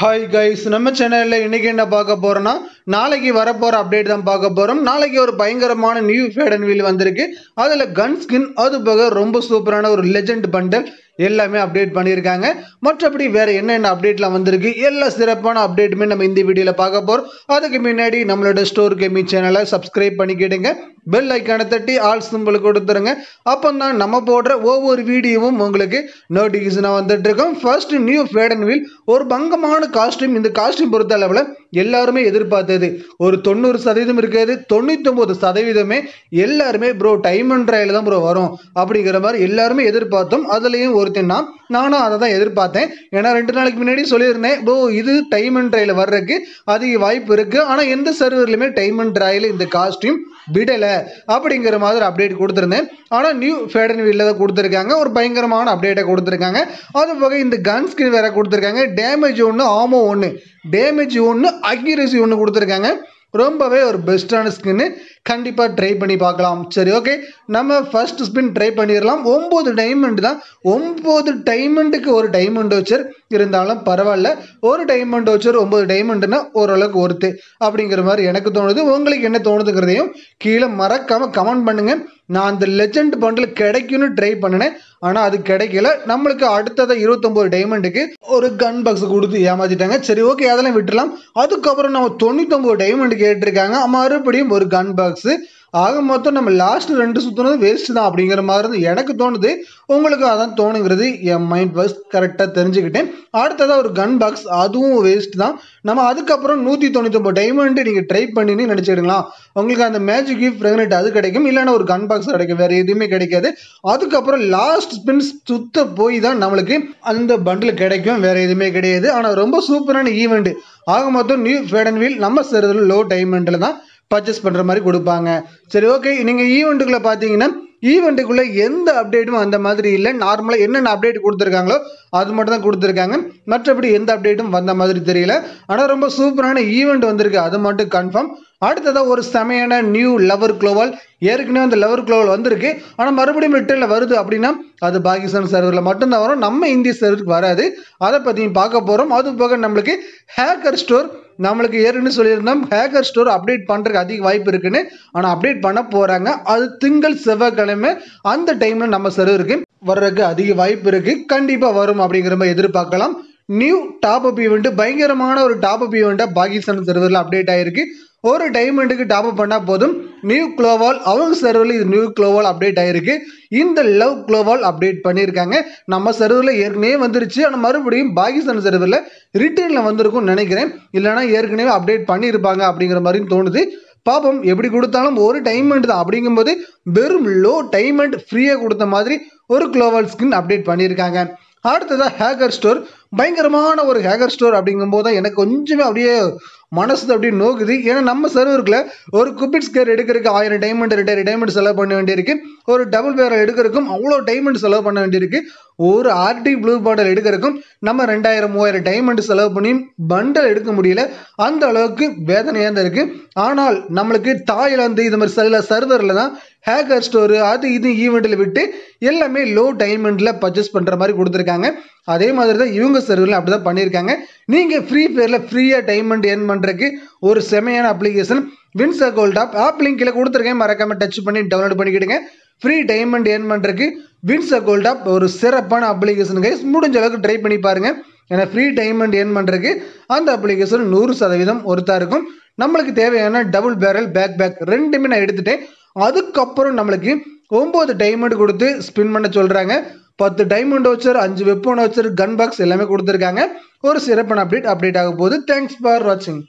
hi guys நம்ம சேனலில் இன்றைக்கி என்ன பார்க்க போகிறோன்னா நாளைக்கு வரப்போகிற அப்டேட் தான் பார்க்க போகிறோம் நாளைக்கு ஒரு பயங்கரமான நியூ ஃபேடன் வீல் வந்திருக்கு அதில் கன் ஸ்கின் அது போக ரொம்ப சூப்பரான ஒரு லெஜண்ட் பண்டல் எல்லாமே அப்டேட் பண்ணியிருக்காங்க மற்றபடி வேறு என்னென்ன அப்டேட்லாம் வந்திருக்கு எல்லா சிறப்பான அப்டேட்டுமே நம்ம இந்த வீடியோவில் பார்க்க போகிறோம் அதுக்கு முன்னாடி நம்மளோட ஸ்டோர் கேமி சேனலை சப்ஸ்கிரைப் பண்ணிக்கிடுங்க பெல் ஐக்கானை தட்டி ஆல் சிம்பிள் கொடுத்துருங்க அப்போ தான் நம்ம போடுற ஒவ்வொரு வீடியோவும் உங்களுக்கு நோட்டிஃபிகேஷனாக வந்துட்டு இருக்கும் first new faded wheel ஒரு பங்கமான காஸ்ட்யூம் இந்த காஸ்ட்யூம் பொறுத்த அளவில் எல்லாருமே எதிர்பார்த்தது ஒரு தொண்ணூறு சதவீதம் இருக்காது தொண்ணூத்தொம்பது சதவீதமே எல்லாருமே ப்ரோ டைம் அண்ட் ட்ரையில் தான் ப்ரோ வரும் அப்படிங்கிற மாதிரி எல்லாருமே எதிர்பார்த்தோம் அதுலேயும் ஒருத்தன் நான் நானும் அதை தான் எதிர்பார்த்தேன் ஏன்னா ரெண்டு நாளைக்கு முன்னாடி சொல்லியிருந்தேன் ப்ரோ இது டைம் அண்ட் ட்ரையில் வர்றதுக்கு அதிக வாய்ப்பு இருக்குது ஆனால் எந்த சர்வர்லையுமே டைம் அண்ட் ட்ரையில் இந்த காஸ்ட்யூம் விடலை அப்படிங்கிற மாதிரி அப்டேட் கொடுத்துருந்தேன் ஆனால் நியூ ஃபேடன் வீலில் தான் கொடுத்துருக்காங்க ஒரு பயங்கரமான அப்டேட்டை கொடுத்துருக்காங்க அது போக இந்த கன் ஸ்கின் கொடுத்துருக்காங்க டேமேஜ் ஒன்று ஆமோ ஒன்று டேமேஜ் ஒன்று அக்யூரசி ஒன்று கொடுத்துருக்காங்க ரொம்பவே ஒரு பெஸ்ட்டான ஸ்கின்னு கண்டிப்பாக ட்ரை பண்ணி பார்க்கலாம் சரி ஓகே நம்ம ஃபர்ஸ்ட் ஸ்பின் ட்ரை பண்ணிடலாம் ஒம்பது டைமண்ட் தான் ஒம்பது டைமண்டுக்கு ஒரு டைமண்ட் வச்சர் இருந்தாலும் பரவாயில்ல ஒரு டைமண்ட் வச்சர் ஒம்பது டைமண்ட்னா ஓரளவுக்கு ஒருத்து அப்படிங்கிற மாதிரி எனக்கு தோணுது உங்களுக்கு என்ன தோணுதுங்கிறதையும் கீழே மறக்காமல் கமெண்ட் பண்ணுங்கள் நான் அந்த லெஜண்ட் பண்டில் கிடைக்கும்னு ட்ரை பண்ணினேன் ஆனால் அது கிடைக்கல நம்மளுக்கு அடுத்ததை இருபத்தொம்போது டைமண்டுக்கு ஒரு கன் பாக்ஸ் கொடுத்து ஏமாற்றிட்டாங்க சரி ஓகே அதெல்லாம் விட்டுலாம் அதுக்கப்புறம் நம்ம தொண்ணூத்தொம்போது டைமண்டு கேட்டிருக்காங்க மறுபடியும் ஒரு கன் பாக்ஸு ஆக மொத்தம் நம்ம லாஸ்ட் ரெண்டு சுற்றுனது வேஸ்ட் தான் அப்படிங்கிற மாதிரி எனக்கு தோணுது உங்களுக்கு அதான் தோணுங்கிறது என் மைண்ட் வாய்ஸ் கரெக்டாக தெரிஞ்சுக்கிட்டேன் அடுத்ததாக ஒரு கன் பாக்ஸ் அதுவும் வேஸ்ட் தான் நம்ம அதுக்கப்புறம் நூற்றி தொண்ணூத்தொம்போது டைமண்ட் நீங்கள் ட்ரை பண்ணின்னு நினச்சிடுங்களா உங்களுக்கு அந்த மேஜிக் கிஃப்ட் ஃப்ரெக்னெட் அது கிடைக்கும் இல்லைன்னா ஒரு கன் பாக்ஸ் கிடைக்கும் வேறு எதுவுமே கிடைக்காது அதுக்கப்புறம் லாஸ்ட் ஜஸ்ட் ஸ்பின்ஸ் சுத்த போய் தான் நம்மளுக்கு அந்த பண்டில் கிடைக்கும் வேறு எதுவுமே கிடையாது ஆனால் ரொம்ப சூப்பரான ஈவெண்ட் ஆக மொத்தம் நியூ ஃபேடன் வீல் நம்ம சிறதில் லோ டைமெண்ட்டில் தான் பர்ச்சேஸ் பண்ணுற மாதிரி கொடுப்பாங்க சரி ஓகே நீங்கள் ஈவெண்ட்டுக்குள்ளே பார்த்தீங்கன்னா ஈவெண்ட்டுக்குள்ளே எந்த அப்டேட்டும் அந்த மாதிரி இல்லை நார்மலாக என்னென்ன அப்டேட் கொடுத்துருக்காங்களோ அது மட்டும் தான் கொடுத்துருக்காங்க மற்றபடி எந்த அப்டேட்டும் வந்த மாதிரி தெரியல ஆனால் ரொம்ப சூப்பரான ஈவெண்ட் வந்திருக்கு அது மட்டும் கன்ஃபார்ம் அடுத்ததாக ஒரு சமையான நியூ லவர் குளோவல் ஏற்கனவே அந்த லவர் குளோவல் வந்திருக்கு ஆனால் மறுபடியும் ரிட்டர்னில் வருது அப்படின்னா அது பாகிஸ்தான் சர்வரில் மட்டும்தான் வரும் நம்ம இந்திய சர்வருக்கு வராது அதை பற்றியும் பார்க்க போகிறோம் அது போக நம்மளுக்கு ஹேக்கர் ஸ்டோர் நம்மளுக்கு ஏற்கனவே சொல்லியிருந்தோம் ஹேக்கர் ஸ்டோர் அப்டேட் பண்ணுறதுக்கு அதிக வாய்ப்பு இருக்குன்னு ஆனால் அப்டேட் பண்ண போகிறாங்க அது திங்கள் செவ்வாய்க்கிழமை அந்த டைமில் நம்ம சர்வருக்கு வர்றதுக்கு அதிக வாய்ப்பு இருக்குது கண்டிப்பாக வரும் அப்படிங்கிற மாதிரி எதிர்பார்க்கலாம் நியூ டாப் அப் ஈவெண்ட் பயங்கரமான ஒரு டாப் அப் ஈவெண்ட்டாக பாகிஸ்தான் சர்வரில் அப்டேட் ஆகிருக்கு ஒரு டைமண்டுக்கு டாப் அப் பண்ணால் போதும் நியூ குளோவால் அவங்க சர்வரில் இது நியூ குளோவால் அப்டேட் ஆகிருக்கு இந்த லவ் குளோவால் அப்டேட் பண்ணியிருக்காங்க நம்ம சர்வரில் ஏற்கனவே வந்துருச்சு ஆனால் மறுபடியும் பாகிஸ்தான் சர்வரில் ரிட்டர்னில் வந்திருக்கும்னு நினைக்கிறேன் இல்லைனா ஏற்கனவே அப்டேட் பண்ணியிருப்பாங்க அப்படிங்கிற மாதிரியும் தோணுது பாப்போம் எப்படி கொடுத்தாலும் ஒரு டைமண்ட் தான் அப்படிங்கும்போது வெறும் லோ டைமண்ட் ஃப்ரீயாக கொடுத்த மாதிரி ஒரு குளோவால் ஸ்கின் அப்டேட் பண்ணியிருக்காங்க அடுத்ததாக ஹேக்கர் ஸ்டோர் பயங்கரமான ஒரு ஹேக்கர் ஸ்டோர் அப்படிங்கும்போது தான் எனக்கு கொஞ்சமே அப்படியே மனசு அப்படின்னு நோக்குது ஏன்னா நம்ம சர்வருக்குள்ள ஒரு குபிட் ஸ்கேர் எடுக்கிறதுக்கு ஆயிரம் டைமண்ட் ரெண்டாயிரம் டைமண்ட் செலவு பண்ண வேண்டியிருக்கு ஒரு டபுள் பேரல் எடுக்கிறதுக்கும் அவ்வளோ டைமண்ட் செலவு பண்ண வேண்டியிருக்கு ஒரு ஆர்டி ப்ளூ பாட்டில் எடுக்கிறதுக்கும் நம்ம ரெண்டாயிரம் மூவாயிரம் டைமண்ட் செலவு பண்ணி பண்டல் எடுக்க முடியல அந்த அளவுக்கு வேதனையாக தான் இருக்குது ஆனால் நம்மளுக்கு தாய்லாந்து இது மாதிரி சில சர்வரில் தான் ஹேக்கர் ஸ்டோரு அது இது ஈவெண்ட்டில் விட்டு எல்லாமே லோ டைமண்டில் பர்ச்சேஸ் பண்ணுற மாதிரி கொடுத்துருக்காங்க அதே மாதிரி தான் இவங்க சர்வரில் அப்படி தான் பண்ணியிருக்காங்க நீங்கள் ஃப்ரீ ஃபயரில் ஃப்ரீயாக டைமண்ட் ஏர்ன் பண்ணுறதுக்கு ஒரு செமையான அப்ளிகேஷன் வின்சர் கோல்டாப் ஆப் லிங்க்கில் கொடுத்துருக்கேன் மறக்காமல் டச் பண்ணி டவுன்லோட் பண்ணிக்கிடுங்க ஃப்ரீ டைமண்ட் ஏர்ன் பண்ணுறதுக்கு வின்ஸ் அகோல்ட் ஆப் ஒரு சிறப்பான அப்ளிகேஷன் கைஸ் முடிஞ்ச அளவுக்கு ட்ரை பண்ணி பாருங்கள் ஏன்னா ஃப்ரீ டைமண்ட் ஏர்ன் பண்ணுறதுக்கு அந்த அப்ளிகேஷன் நூறு சதவீதம் ஒருத்தாக இருக்கும் நம்மளுக்கு தேவையான டபுள் பேரல் பேக் பேக் ரெண்டுமே நான் எடுத்துட்டேன் அதுக்கப்புறம் நம்மளுக்கு ஒம்பது டைமண்ட் கொடுத்து ஸ்பின் பண்ண சொல்கிறாங்க பத்து டைமண்ட் வச்சர் அஞ்சு வெப்பன் வச்சர் கன் பாக்ஸ் எல்லாமே கொடுத்துருக்காங்க ஒரு சிறப்பான அப்டேட் அப்டேட் ஆக போகுது தேங்க்ஸ் ஃபார் வாட்சிங்